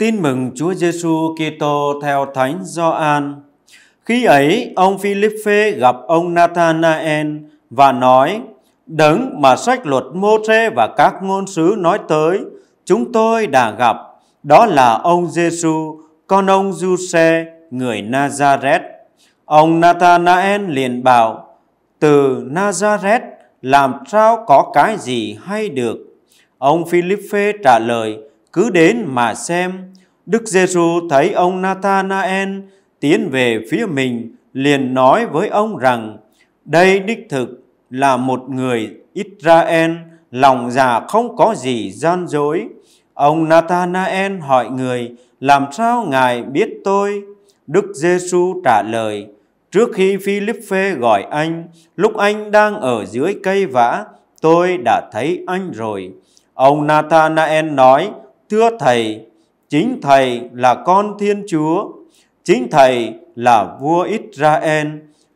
Tin mừng Chúa Giêsu Kitô theo Thánh Gioan. Khi ấy, ông Philippe gặp ông Nathanael và nói: Đấng mà sách luật Môrê và các ngôn sứ nói tới, chúng tôi đã gặp, đó là ông Giêsu, con ông Giuse, người Nazareth. Ông Nathanael liền bảo: Từ Nazareth làm sao có cái gì hay được? Ông Philippe trả lời: cứ đến mà xem. Đức Giêsu thấy ông Nathanael tiến về phía mình, liền nói với ông rằng, đây đích thực là một người Israel, lòng già không có gì gian dối. Ông Nathanael hỏi người, làm sao ngài biết tôi? Đức Giêsu trả lời, trước khi Philippe gọi anh, lúc anh đang ở dưới cây vã, tôi đã thấy anh rồi. Ông Nathanael nói, Thưa Thầy, chính Thầy là con Thiên Chúa, chính Thầy là vua Israel.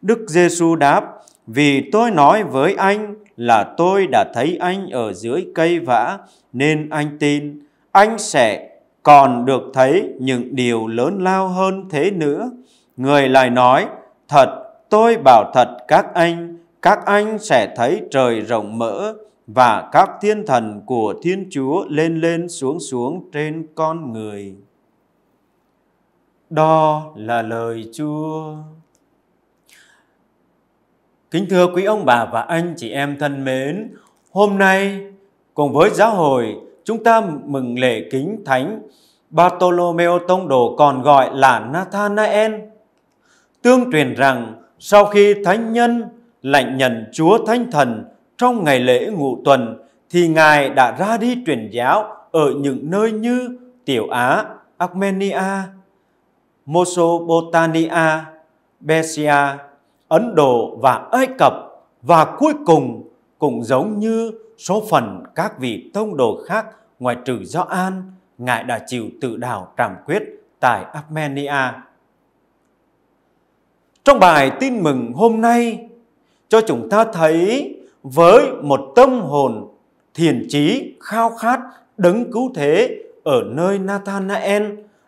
Đức Giêsu đáp, vì tôi nói với anh là tôi đã thấy anh ở dưới cây vã, nên anh tin, anh sẽ còn được thấy những điều lớn lao hơn thế nữa. Người lại nói, thật, tôi bảo thật các anh, các anh sẽ thấy trời rộng mở và các thiên thần của Thiên Chúa lên lên xuống xuống trên con người. Đó là lời Chúa. Kính thưa quý ông bà và anh chị em thân mến, hôm nay cùng với giáo hội chúng ta mừng lễ kính thánh Bartolomeo tông đồ còn gọi là Nathanael. Tương truyền rằng sau khi thánh nhân lạnh nhận Chúa Thánh Thần trong ngày lễ ngũ tuần thì Ngài đã ra đi truyền giáo ở những nơi như Tiểu Á, Armenia, Mesopotamia, Persia, Ấn Độ và Ai Cập và cuối cùng cũng giống như số phần các vị tông đồ khác ngoại trừ Gioan, Ngài đã chịu tự đào trảm quyết tại Armenia. Trong bài tin mừng hôm nay, cho chúng ta thấy với một tâm hồn thiền trí khao khát đấng cứu thế ở nơi Nathanael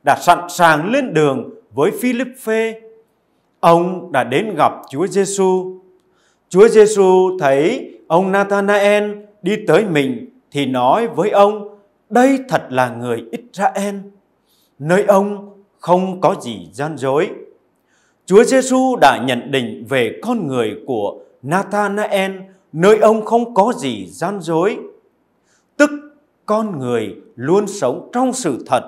đã sẵn sàng lên đường với Philippe. Ông đã đến gặp Chúa Giêsu. Chúa Giêsu thấy ông Nathanael đi tới mình thì nói với ông, đây thật là người Israel, nơi ông không có gì gian dối. Chúa Giêsu đã nhận định về con người của Nathanael nơi ông không có gì gian dối. Tức con người luôn sống trong sự thật.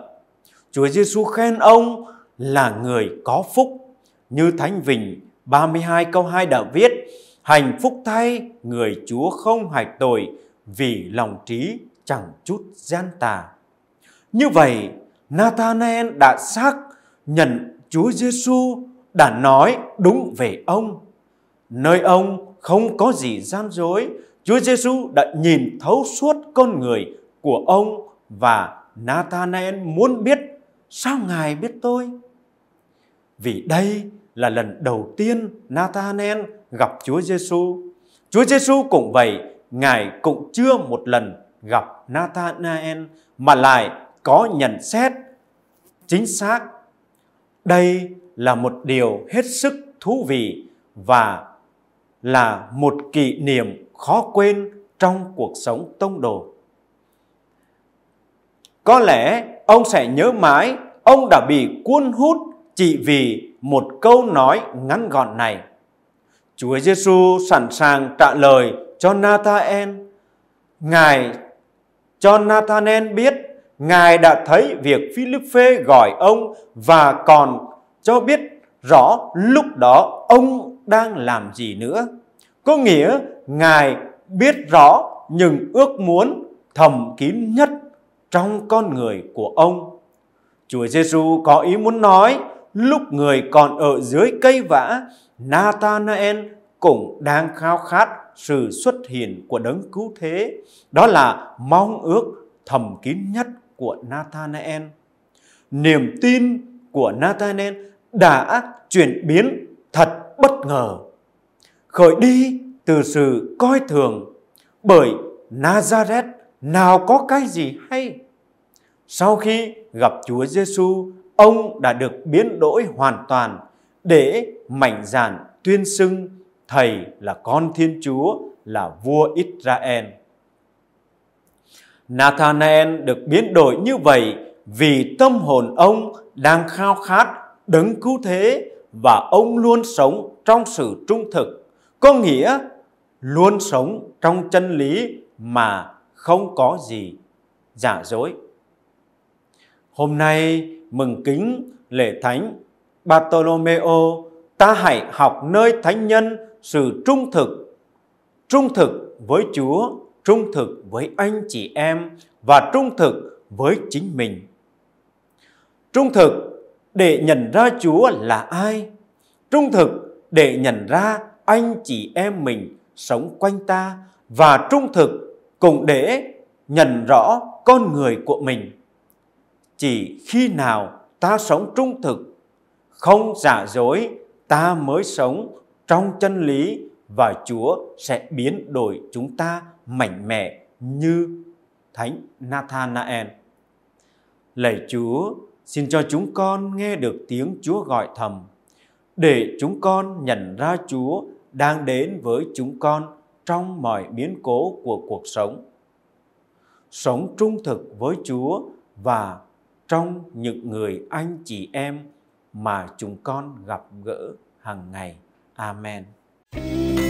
Chúa Giêsu khen ông là người có phúc. Như Thánh Vịnh 32 câu 2 đã viết, hạnh phúc thay người Chúa không hạch tội vì lòng trí chẳng chút gian tà. Như vậy, Nathanael đã xác nhận Chúa Giêsu đã nói đúng về ông, nơi ông không có gì gian dối. Chúa Giêsu đã nhìn thấu suốt con người của ông và Nathanael muốn biết sao Ngài biết tôi? Vì đây là lần đầu tiên Nathanael gặp Chúa Giêsu. Chúa Giêsu cũng vậy, Ngài cũng chưa một lần gặp Nathanael mà lại có nhận xét chính xác. Đây là một điều hết sức thú vị và là một kỷ niệm khó quên trong cuộc sống tông đồ. Có lẽ ông sẽ nhớ mãi ông đã bị cuốn hút chỉ vì một câu nói ngắn gọn này. Chúa Giêsu sẵn sàng trả lời cho Nathael. Ngài cho Nathanen biết Ngài đã thấy việc Philippe gọi ông và còn cho biết rõ lúc đó ông đang làm gì nữa. Có nghĩa Ngài biết rõ những ước muốn thầm kín nhất trong con người của ông. Chúa Giêsu có ý muốn nói lúc người còn ở dưới cây vã, Nathanael cũng đang khao khát sự xuất hiện của đấng cứu thế. Đó là mong ước thầm kín nhất của Nathanael. Niềm tin của Nathanael đã chuyển biến thật bất ngờ, khởi đi từ sự coi thường, bởi Nazareth nào có cái gì hay. Sau khi gặp Chúa Giêsu, ông đã được biến đổi hoàn toàn để mạnh dạn tuyên xưng thầy là con Thiên Chúa, là vua Israel. Nathanael được biến đổi như vậy vì tâm hồn ông đang khao khát đấng cứu thế và ông luôn sống trong sự trung thực, có nghĩa luôn sống trong chân lý mà không có gì giả dối. Hôm nay mừng kính lễ thánh Bartolomeo, ta hãy học nơi thánh nhân sự trung thực, trung thực với Chúa, trung thực với anh chị em và trung thực với chính mình. Trung thực để nhận ra Chúa là ai, trung thực để nhận ra anh chị em mình sống quanh ta và trung thực cũng để nhận rõ con người của mình. Chỉ khi nào ta sống trung thực, không giả dối, ta mới sống trong chân lý và Chúa sẽ biến đổi chúng ta mạnh mẽ như Thánh Nathanael. Lạy Chúa, Xin cho chúng con nghe được tiếng Chúa gọi thầm, để chúng con nhận ra Chúa đang đến với chúng con trong mọi biến cố của cuộc sống. Sống trung thực với Chúa và trong những người anh chị em mà chúng con gặp gỡ hàng ngày. Amen.